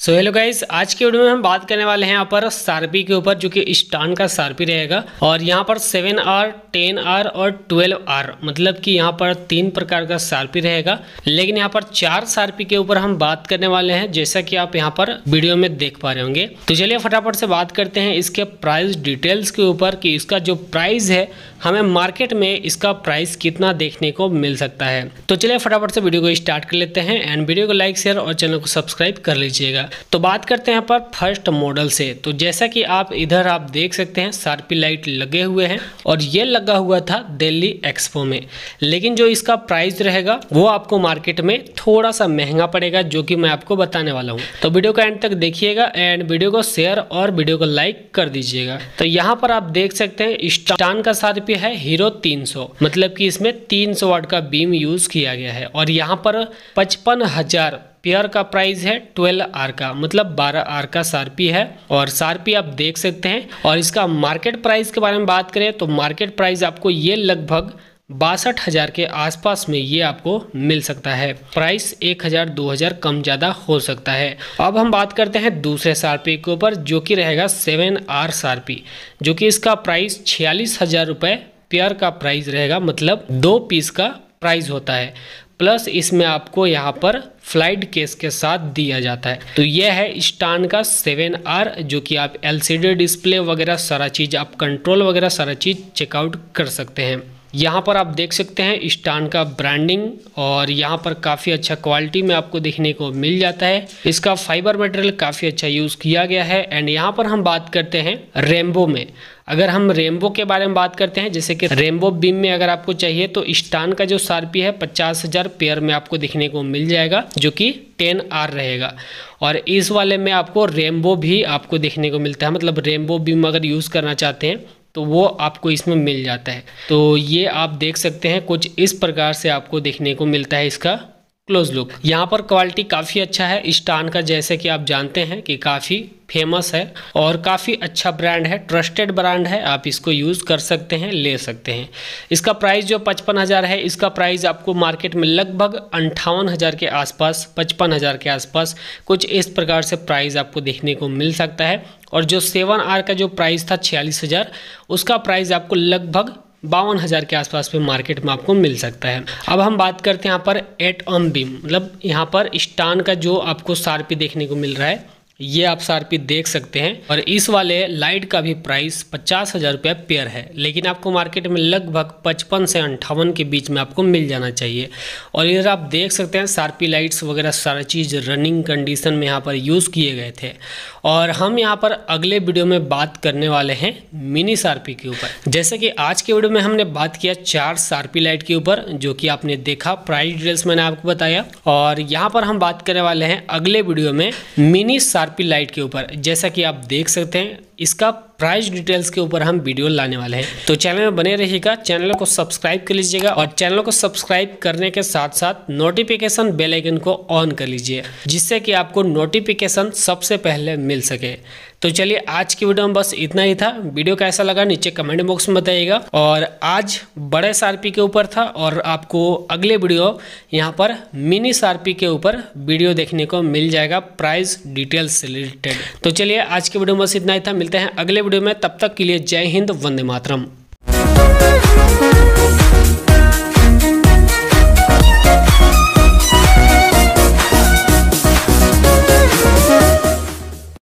so hello guys आज के video में हम बात करने वाले हैं यहाँ पर सारपी के ऊपर जो कि स्टान का सारपी रहेगा और यहाँ पर सेवन आर टेन आर और ट्वेल्व आर मतलब कि यहाँ पर तीन प्रकार का सारपी रहेगा लेकिन यहाँ पर चार सारपी के ऊपर हम बात करने वाले हैं जैसा कि आप यहाँ पर वीडियो में देख पा रहे होंगे तो चलिए फटाफट से बात करते हैं इसके प्राइस डिटेल्स के ऊपर कि इसका जो प्राइस है हमें मार्केट में इसका प्राइस कितना देखने को मिल सकता है तो चलिए फटाफट से वीडियो को स्टार्ट कर लेते हैं एंड वीडियो को लाइक शेयर और चैनल को सब्सक्राइब कर लीजिएगा तो बात करते हैं पर फर्स्ट मॉडल से तो जैसा कि आप इधर आप देख सकते हैं सारपी लाइट लगे हुए हैं और ये लगा हुआ था दिल्ली एक्सपो में लेकिन जो इसका प्राइस रहेगा वो आपको मार्केट में थोड़ा सा महंगा पड़ेगा जो कि मैं आपको बताने वाला हूँ तो वीडियो का एंड तक देखिएगा एंड वीडियो को शेयर और वीडियो को लाइक कर दीजिएगा तो यहाँ पर आप देख सकते हैं स्टान का साथ पे है हीरो 300 मतलब कि इसमें 300 वाट का बीम यूज किया गया है और यहाँ पर पचपन हजार पेयर का प्राइस है 12 आर का मतलब 12 आर का सारपी है और सारपी आप देख सकते हैं और इसका मार्केट प्राइस के बारे में बात करें तो मार्केट प्राइस आपको ये लगभग बासठ हज़ार के आसपास में ये आपको मिल सकता है प्राइस एक हज़ार दो हज़ार कम ज़्यादा हो सकता है अब हम बात करते हैं दूसरे सारपी के ऊपर जो कि रहेगा सेवन आर सारपी जो कि इसका प्राइस छियालीस हज़ार रुपये पेयर का प्राइस रहेगा मतलब दो पीस का प्राइस होता है प्लस इसमें आपको यहाँ पर फ्लाइट केस के साथ दिया जाता है तो यह है स्टान का सेवन आर जो कि आप एलसीडी डिस्प्ले वगैरह सारा चीज़ आप कंट्रोल वगैरह सारा चीज़ चेकआउट कर सकते हैं यहाँ पर आप देख सकते हैं स्टान का ब्रांडिंग और यहाँ पर काफ़ी अच्छा क्वालिटी में आपको देखने को मिल जाता है इसका फाइबर मटेरियल काफ़ी अच्छा यूज़ किया गया है एंड यहाँ पर हम बात करते हैं रेम्बो में अगर हम रेम्बो के बारे में बात करते हैं जैसे कि रेम्बो बीम में अगर आपको चाहिए तो स्टान का जो सारपी है पचास हज़ार पेयर में आपको देखने को मिल जाएगा जो कि टेन आर रहेगा और इस वाले में आपको रेम्बो भी आपको देखने को मिलता है मतलब रेम्बो बीम अगर यूज़ करना चाहते हैं तो वो आपको इसमें मिल जाता है तो ये आप देख सकते हैं कुछ इस प्रकार से आपको देखने को मिलता है इसका क्लोज लुक यहाँ पर क्वालिटी काफ़ी अच्छा है स्टान का जैसे कि आप जानते हैं कि काफ़ी फेमस है और काफ़ी अच्छा ब्रांड है ट्रस्टेड ब्रांड है आप इसको यूज़ कर सकते हैं ले सकते हैं इसका प्राइस जो पचपन हज़ार है इसका प्राइस आपको मार्केट में लगभग अंठावन हज़ार के आसपास पचपन हज़ार के आसपास कुछ इस प्रकार से प्राइस आपको देखने को मिल सकता है और जो सेवन आर का जो प्राइस था छियालीस हज़ार उसका प्राइस आपको लगभग बावन हज़ार के आसपास पे मार्केट में आपको मिल सकता है अब हम बात करते हैं यहाँ पर एट ऑन बीम मतलब यहाँ पर स्टान का जो आपको सार देखने को मिल रहा है ये आप सारपी देख सकते हैं और इस वाले लाइट का भी प्राइस पचास हज़ार रुपया पेयर है लेकिन आपको मार्केट में लगभग पचपन से अंठावन के बीच में आपको मिल जाना चाहिए और इधर आप देख सकते हैं सारपी लाइट्स वगैरह सारा चीज़ रनिंग कंडीशन में यहाँ पर यूज़ किए गए थे और हम यहाँ पर अगले वीडियो में बात करने वाले हैं मिनी सारपी के ऊपर जैसे कि आज के वीडियो में हमने बात किया चार सारपी लाइट के ऊपर जो कि आपने देखा प्राइस डिटेल्स मैंने आपको बताया और यहाँ पर हम बात करने वाले हैं अगले वीडियो में मिनी सार आरपी लाइट के ऊपर जैसा कि आप देख सकते हैं इसका प्राइस डिटेल्स के ऊपर हम वीडियो लाने वाले हैं तो चैनल में बने रहिएगा चैनल को सब्सक्राइब कर लीजिएगा और चैनल को सब्सक्राइब करने के साथ साथ नोटिफिकेशन बेल आइकन को ऑन कर लीजिए जिससे कि आपको नोटिफिकेशन सबसे पहले मिल सके तो चलिए आज की वीडियो में बस इतना ही था वीडियो कैसा लगा नीचे कमेंट बॉक्स में बताइएगा और आज बड़े सारपी के ऊपर था और आपको अगले वीडियो यहाँ पर मिनी सारपी के ऊपर वीडियो देखने को मिल जाएगा प्राइस डिटेल्स से रिलेटेड तो चलिए आज की वीडियो में बस इतना ही था मिल मिलते हैं अगले वीडियो में तब तक के लिए जय हिंद वंदे मातरम